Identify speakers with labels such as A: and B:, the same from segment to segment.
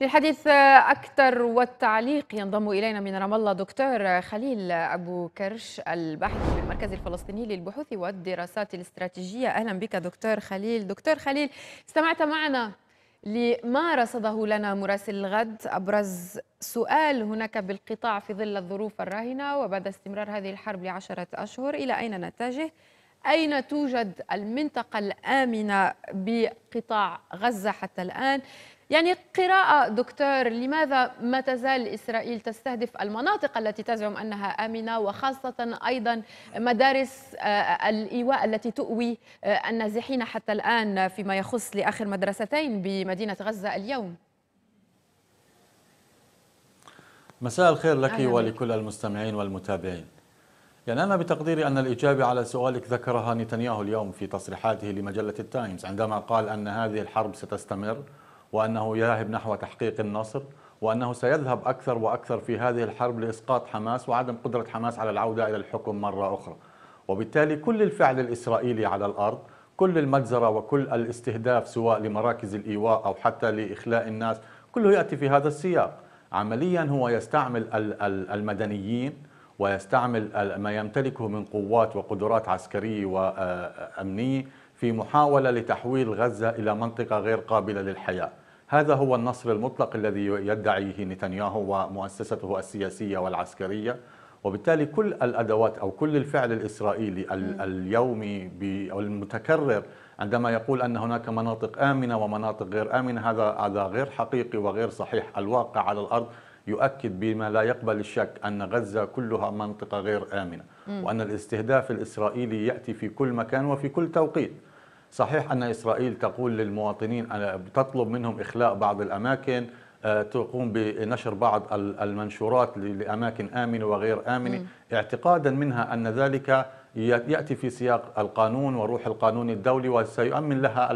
A: للحديث أكثر والتعليق ينضم إلينا من رام الله دكتور خليل أبو كرش الباحث في المركز الفلسطيني للبحوث والدراسات الاستراتيجية أهلا بك دكتور خليل دكتور خليل استمعت معنا لما رصده لنا مراسل الغد أبرز سؤال هناك بالقطاع في ظل الظروف الراهنة وبعد استمرار هذه الحرب لعشرة أشهر إلى أين نتجه؟ أين توجد المنطقة الآمنة بقطاع غزة حتى الآن؟ يعني قراءة دكتور لماذا ما تزال إسرائيل تستهدف المناطق التي تزعم أنها آمنة وخاصة أيضا مدارس آه، الإيواء التي تؤوي آه، النازحين حتى الآن فيما يخص لآخر مدرستين بمدينة غزة اليوم
B: مساء الخير لك ولكل المستمعين والمتابعين يعني أنا بتقديري أن الإجابة على سؤالك ذكرها نتنياهو اليوم في تصريحاته لمجلة التايمز عندما قال أن هذه الحرب ستستمر وأنه يذهب نحو تحقيق النصر وأنه سيذهب أكثر وأكثر في هذه الحرب لإسقاط حماس وعدم قدرة حماس على العودة إلى الحكم مرة أخرى وبالتالي كل الفعل الإسرائيلي على الأرض كل المجزرة وكل الاستهداف سواء لمراكز الإيواء أو حتى لإخلاء الناس كله يأتي في هذا السياق عمليا هو يستعمل المدنيين ويستعمل ما يمتلكه من قوات وقدرات عسكرية وأمنية في محاولة لتحويل غزة إلى منطقة غير قابلة للحياة هذا هو النصر المطلق الذي يدعيه نتنياهو ومؤسسته السياسية والعسكرية وبالتالي كل الأدوات أو كل الفعل الإسرائيلي اليومي أو المتكرر عندما يقول أن هناك مناطق آمنة ومناطق غير آمنة هذا هذا غير حقيقي وغير صحيح الواقع على الأرض يؤكد بما لا يقبل الشك أن غزة كلها منطقة غير آمنة م. وأن الاستهداف الإسرائيلي يأتي في كل مكان وفي كل توقيت صحيح أن إسرائيل تقول للمواطنين تطلب منهم إخلاء بعض الأماكن آه، تقوم بنشر بعض المنشورات لأماكن آمنة وغير آمنة م. اعتقادا منها أن ذلك يأتي في سياق القانون وروح القانون الدولي وسيؤمن لها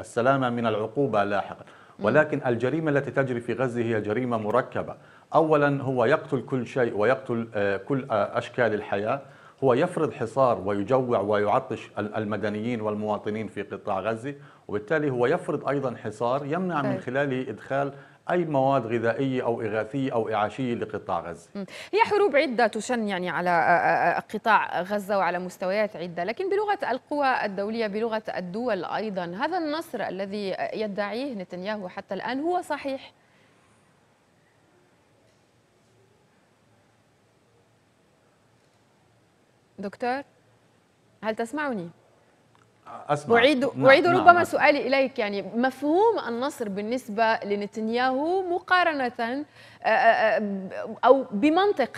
B: السلامة من العقوبة لاحقا ولكن الجريمة التي تجري في غزة هي جريمة مركبة أولا هو يقتل كل شيء ويقتل آه، كل آه، أشكال الحياة هو يفرض حصار ويجوع ويعطش المدنيين والمواطنين في قطاع غزة وبالتالي هو يفرض أيضا حصار يمنع من طيب. خلاله إدخال اي مواد غذائيه او اغاثيه او اعاشيه لقطاع غزه.
A: هي حروب عده تشن يعني على آه، آه، آه، قطاع غزه وعلى مستويات عده، لكن بلغه القوى الدوليه بلغه الدول ايضا، هذا النصر الذي يدعيه نتنياهو حتى الان هو صحيح؟ دكتور هل تسمعني؟
B: أسمع. أعيد, نعم أعيد نعم ربما نعم. سؤالي
A: إليك يعني مفهوم النصر بالنسبة لنتنياهو مقارنة آه، آه، آه، أو بمنطق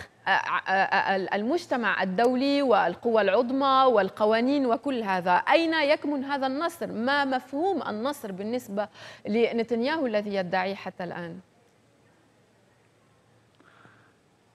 A: المجتمع الدولي والقوى العظمى والقوانين وكل هذا أين يكمن هذا النصر؟ ما مفهوم النصر بالنسبة لنتنياهو الذي يدعي حتى الآن؟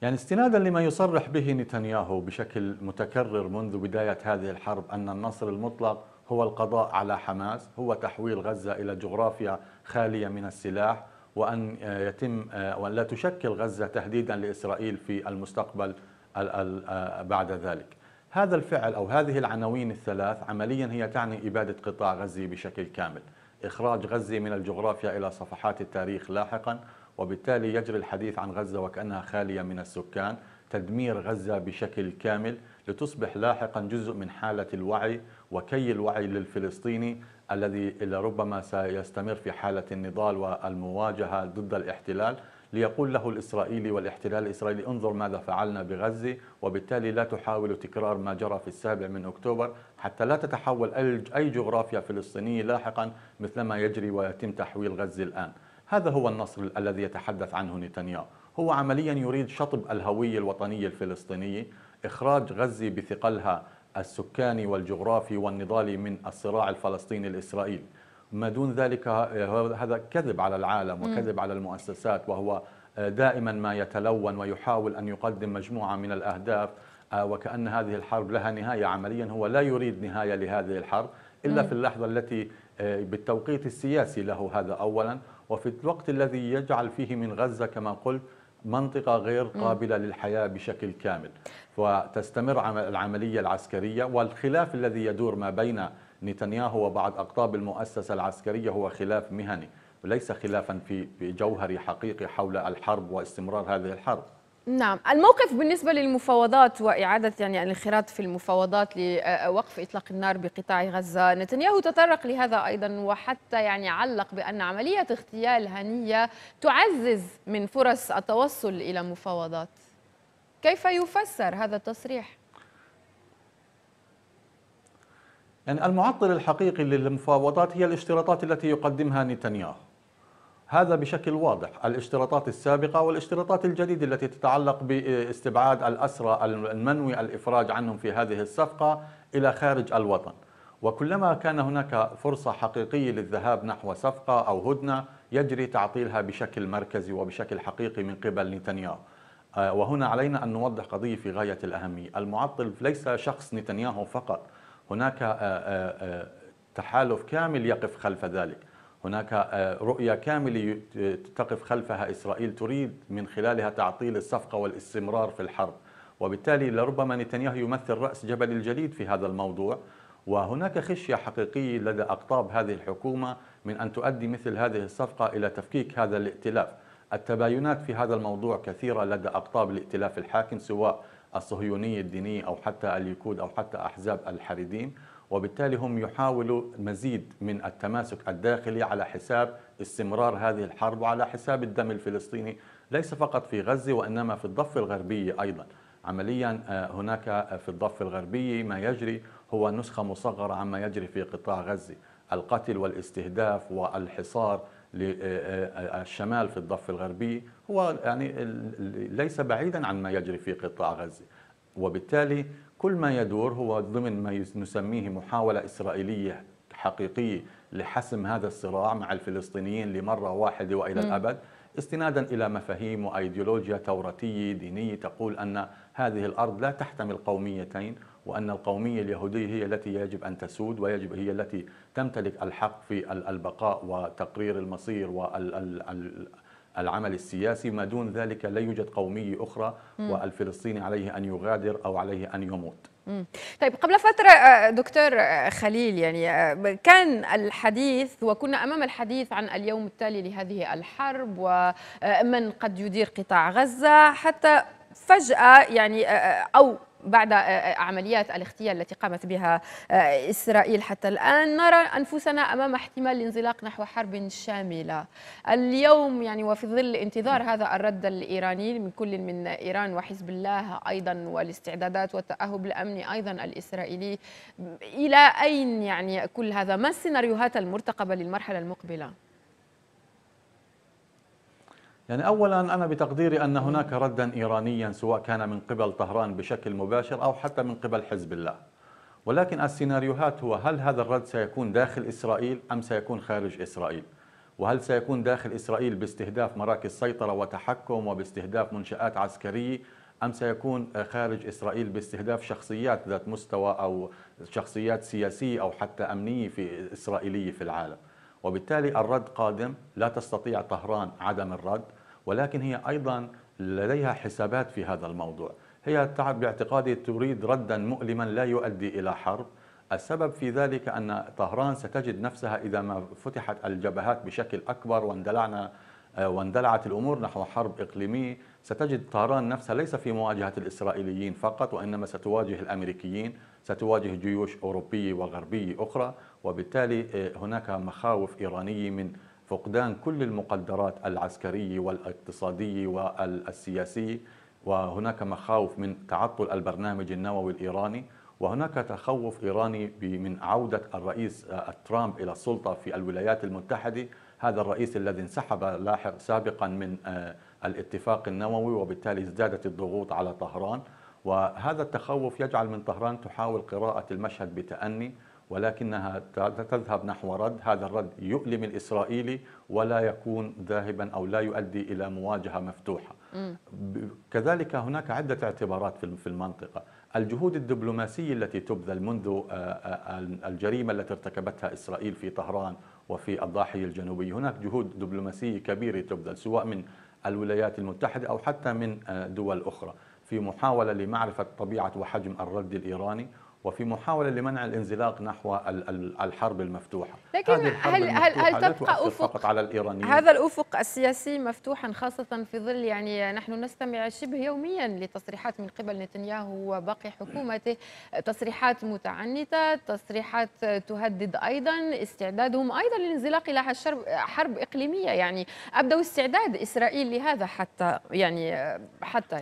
B: يعني استنادا لما يصرح به نتنياهو بشكل متكرر منذ بداية هذه الحرب أن النصر المطلق هو القضاء على حماس هو تحويل غزة إلى جغرافيا خالية من السلاح وأن يتم آه، وأن لا تشكل غزة تهديدا لإسرائيل في المستقبل آه، بعد ذلك هذا الفعل أو هذه العناوين الثلاث عمليا هي تعني إبادة قطاع غزي بشكل كامل إخراج غزي من الجغرافيا إلى صفحات التاريخ لاحقا وبالتالي يجري الحديث عن غزة وكأنها خالية من السكان تدمير غزة بشكل كامل لتصبح لاحقا جزء من حالة الوعي وكي الوعي للفلسطيني الذي ربما سيستمر في حالة النضال والمواجهة ضد الاحتلال ليقول له الإسرائيلي والاحتلال الإسرائيلي انظر ماذا فعلنا بغزة وبالتالي لا تحاول تكرار ما جرى في السابع من أكتوبر حتى لا تتحول أي جغرافيا فلسطينية لاحقا مثلما يجري ويتم تحويل غزة الآن هذا هو النصر الذي يتحدث عنه نتنياهو هو عمليا يريد شطب الهوية الوطنية الفلسطينية إخراج غزة بثقلها السكاني والجغرافي والنضالي من الصراع الفلسطيني الإسرائيلي ما دون ذلك هذا كذب على العالم وكذب على المؤسسات وهو دائما ما يتلون ويحاول أن يقدم مجموعة من الأهداف آه، وكأن هذه الحرب لها نهاية عمليا هو لا يريد نهاية لهذه الحرب إلا في اللحظة التي آه، بالتوقيت السياسي له هذا أولا وفي الوقت الذي يجعل فيه من غزة كما قلت منطقة غير قابلة للحياة بشكل كامل وتستمر العملية العسكرية والخلاف الذي يدور ما بين نتنياهو وبعض أقطاب المؤسسة العسكرية هو خلاف مهني وليس خلافا في جوهري حقيقي حول الحرب واستمرار هذه الحرب
A: نعم الموقف بالنسبة للمفاوضات وإعادة يعني الانخراط في المفاوضات لوقف إطلاق النار بقطاع غزة نتنياهو تطرق لهذا أيضا وحتى يعني علق بأن عملية اغتيال هنية تعزز من فرص التوصل إلى مفاوضات كيف يفسر هذا التصريح؟
B: يعني المعطل الحقيقي للمفاوضات هي الاشتراطات التي يقدمها نتنياهو هذا بشكل واضح الاشتراطات السابقة والاشتراطات الجديدة التي تتعلق باستبعاد الأسرى المنوي الإفراج عنهم في هذه الصفقة إلى خارج الوطن وكلما كان هناك فرصة حقيقية للذهاب نحو صفقة أو هدنة يجري تعطيلها بشكل مركزي وبشكل حقيقي من قبل نتنياهو آه، وهنا علينا أن نوضح قضية في غاية الأهمية المعطل ليس شخص نتنياهو فقط هناك آه، آه، تحالف كامل يقف خلف ذلك هناك آه، رؤية كاملة تقف خلفها إسرائيل تريد من خلالها تعطيل الصفقة والاستمرار في الحرب وبالتالي لربما نتنياهو يمثل رأس جبل الجليد في هذا الموضوع وهناك خشية حقيقية لدى أقطاب هذه الحكومة من أن تؤدي مثل هذه الصفقة إلى تفكيك هذا الائتلاف التباينات في هذا الموضوع كثيرة لدى أقطاب الائتلاف الحاكم سواء الصهيونية الدينية أو حتى اليكود أو حتى أحزاب الحريديم وبالتالي هم يحاولوا مزيد من التماسك الداخلي على حساب استمرار هذه الحرب وعلى حساب الدم الفلسطيني ليس فقط في غزة وإنما في الضفة الغربية أيضا عمليا آه، هناك آه، في الضفة الغربية ما يجري هو نسخة مصغرة عما يجري في قطاع غزة القتل والاستهداف والحصار للشمال آه، في الضفة الغربية هو يعني ليس بعيدا عن ما يجري في قطاع غزة وبالتالي كل ما يدور هو ضمن ما نسميه محاولة إسرائيلية حقيقية لحسم هذا الصراع مع الفلسطينيين لمرة واحدة وإلى م. الأبد استنادا إلى مفاهيم وأيديولوجيا توراتية دينية تقول أن هذه الأرض لا تحتمل قوميتين وأن القومية اليهودية هي التي يجب أن تسود ويجب هي التي تمتلك الحق في البقاء وتقرير المصير وال العمل السياسي ما دون ذلك لا يوجد قومية أخرى والفلسطيني عليه أن يغادر أو عليه أن يموت
A: طيب قبل فترة آه، دكتور آه، خليل يعني آه، كان الحديث وكنا أمام الحديث عن اليوم التالي لهذه الحرب ومن قد يدير قطاع غزة حتى فجأة يعني أو بعد آه، آه، عمليات الاغتيال التي قامت بها آه، إسرائيل حتى الآن نرى أنفسنا أمام احتمال الانزلاق نحو حرب شاملة اليوم يعني وفي ظل انتظار هذا الرد الإيراني من كل من إيران وحزب الله أيضا والاستعدادات والتأهب الأمني أيضا الإسرائيلي إلى أين يعني كل هذا ما السيناريوهات المرتقبة للمرحلة المقبلة؟
B: يعني أولا أنا بتقديري أن هناك ردا إيرانيا سواء كان من قبل طهران بشكل مباشر أو حتى من قبل حزب الله ولكن السيناريوهات هو هل هذا الرد سيكون داخل إسرائيل أم سيكون خارج إسرائيل وهل سيكون داخل إسرائيل باستهداف مراكز سيطرة وتحكم وباستهداف منشآت عسكرية أم سيكون خارج إسرائيل باستهداف شخصيات ذات مستوى أو شخصيات سياسية أو حتى أمنية في إسرائيلية في العالم وبالتالي الرد قادم لا تستطيع طهران عدم الرد ولكن هي أيضا لديها حسابات في هذا الموضوع هي باعتقادي تريد ردا مؤلما لا يؤدي إلى حرب السبب في ذلك أن طهران ستجد نفسها إذا ما فتحت الجبهات بشكل أكبر واندلعنا آه، واندلعت الأمور نحو حرب إقليمية ستجد طهران نفسها ليس في مواجهة الإسرائيليين فقط وإنما ستواجه الأمريكيين ستواجه جيوش أوروبية وغربية أخرى وبالتالي آه، هناك مخاوف إيرانية من فقدان كل المقدرات العسكرية والاقتصادية والسياسية وهناك مخاوف من تعطل البرنامج النووي الإيراني وهناك تخوف إيراني من عودة الرئيس آه، ترامب إلى السلطة في الولايات المتحدة هذا الرئيس الذي انسحب لاحق سابقا من آه، الاتفاق النووي وبالتالي ازدادت الضغوط على طهران وهذا التخوف يجعل من طهران تحاول قراءة المشهد بتأني ولكنها تذهب نحو رد هذا الرد يؤلم الإسرائيلي ولا يكون ذاهبا أو لا يؤدي إلى مواجهة مفتوحة م. كذلك هناك عدة اعتبارات في المنطقة الجهود الدبلوماسية التي تبذل منذ الجريمة التي ارتكبتها إسرائيل في طهران وفي الضاحية الجنوبية هناك جهود دبلوماسية كبيرة تبذل سواء من الولايات المتحدة أو حتى من دول أخرى في محاولة لمعرفة طبيعة وحجم الرد الإيراني وفي محاولة لمنع الانزلاق نحو الحرب المفتوحة لكن هذه الحرب هل, هل, هل تبقى أفق فقط على الإيرانيين هذا
A: الأفق السياسي مفتوحا خاصة في ظل يعني نحن نستمع شبه يوميا لتصريحات من قبل نتنياهو وباقي حكومته تصريحات متعنتة تصريحات تهدد أيضا استعدادهم أيضا للانزلاق إلى حرب إقليمية يعني أبدوا استعداد إسرائيل لهذا حتى يعني حتى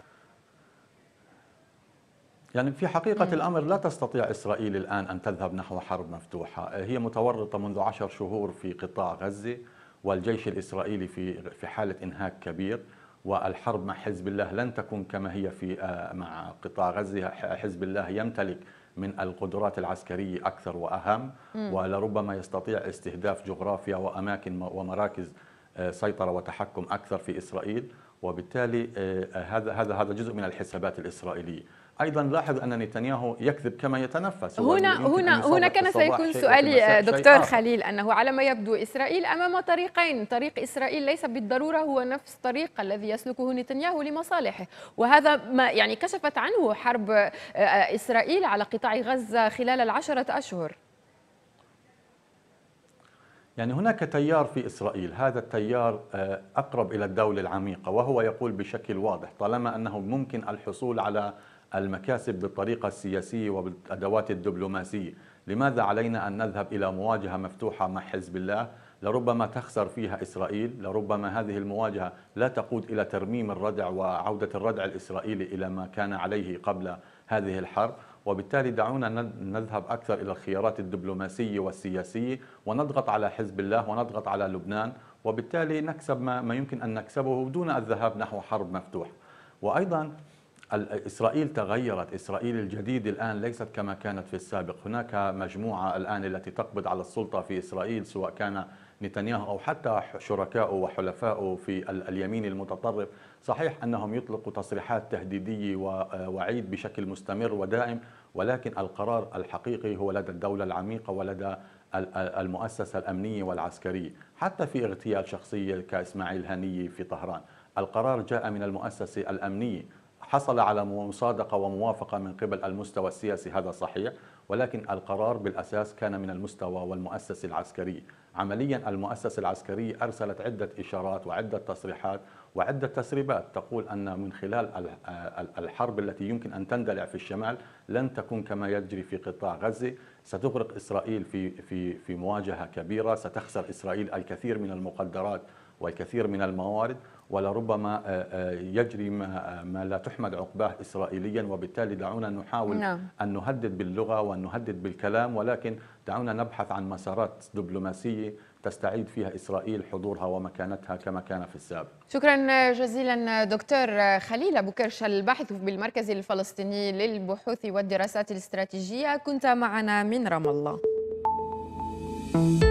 B: يعني في حقيقة مم. الأمر لا تستطيع إسرائيل الآن أن تذهب نحو حرب مفتوحة هي متورطة منذ عشر شهور في قطاع غزة والجيش الإسرائيلي في في حالة إنهاك كبير والحرب مع حزب الله لن تكون كما هي في آه، مع قطاع غزة حزب الله يمتلك من القدرات العسكرية أكثر وأهم مم. ولربما يستطيع استهداف جغرافيا وأماكن ومراكز آه، سيطرة وتحكم أكثر في إسرائيل وبالتالي آه، آه، هذا هذا هذا جزء من الحسابات الاسرائيليه ايضا لاحظ ان نتنياهو يكذب كما يتنفس هنا هنا هنا كان سيكون سؤالي آه، دكتور خليل
A: انه على ما يبدو اسرائيل امام طريقين طريق اسرائيل ليس بالضروره هو نفس طريق الذي يسلكه نتنياهو لمصالحه وهذا ما يعني كشفت عنه حرب اسرائيل على قطاع غزه خلال العشره اشهر
B: يعني هناك تيار في إسرائيل هذا التيار آه، أقرب إلى الدولة العميقة وهو يقول بشكل واضح طالما أنه ممكن الحصول على المكاسب بالطريقة السياسية وبالأدوات الدبلوماسية لماذا علينا أن نذهب إلى مواجهة مفتوحة مع حزب الله لربما تخسر فيها إسرائيل لربما هذه المواجهة لا تقود إلى ترميم الردع وعودة الردع الإسرائيلي إلى ما كان عليه قبل هذه الحرب وبالتالي دعونا نذهب أكثر إلى الخيارات الدبلوماسية والسياسية ونضغط على حزب الله ونضغط على لبنان وبالتالي نكسب ما يمكن أن نكسبه دون الذهاب نحو حرب مفتوح وأيضا إسرائيل تغيرت إسرائيل الجديد الآن ليست كما كانت في السابق هناك مجموعة الآن التي تقبض على السلطة في إسرائيل سواء كان نتنياهو أو حتى شركائه وحلفائه في اليمين المتطرف صحيح أنهم يطلقوا تصريحات تهديدية ووعيد آه، بشكل مستمر ودائم ولكن القرار الحقيقي هو لدى الدولة العميقة ولدى المؤسسة الأمنية والعسكرية حتى في اغتيال شخصية كإسماعيل هنية في طهران القرار جاء من المؤسسة الأمنية حصل على مصادقة وموافقة من قبل المستوى السياسي هذا صحيح ولكن القرار بالأساس كان من المستوى والمؤسسة العسكرية عمليا المؤسسة العسكرية أرسلت عدة إشارات وعدة تصريحات وعدة تسريبات تقول أن من خلال الحرب التي يمكن أن تندلع في الشمال لن تكون كما يجري في قطاع غزة ستغرق إسرائيل في, في, في مواجهة كبيرة ستخسر إسرائيل الكثير من المقدرات والكثير من الموارد ولربما آه، آه، يجري ما, آه، ما لا تحمد عقباه إسرائيليا وبالتالي دعونا نحاول نعم. أن نهدد باللغة وأن نهدد بالكلام ولكن دعونا نبحث عن مسارات دبلوماسية تستعيد فيها إسرائيل حضورها ومكانتها كما كان في
A: السابق شكرا جزيلا دكتور خليل أبو كرش الباحث بالمركز الفلسطيني للبحوث والدراسات الاستراتيجية كنت معنا من رام الله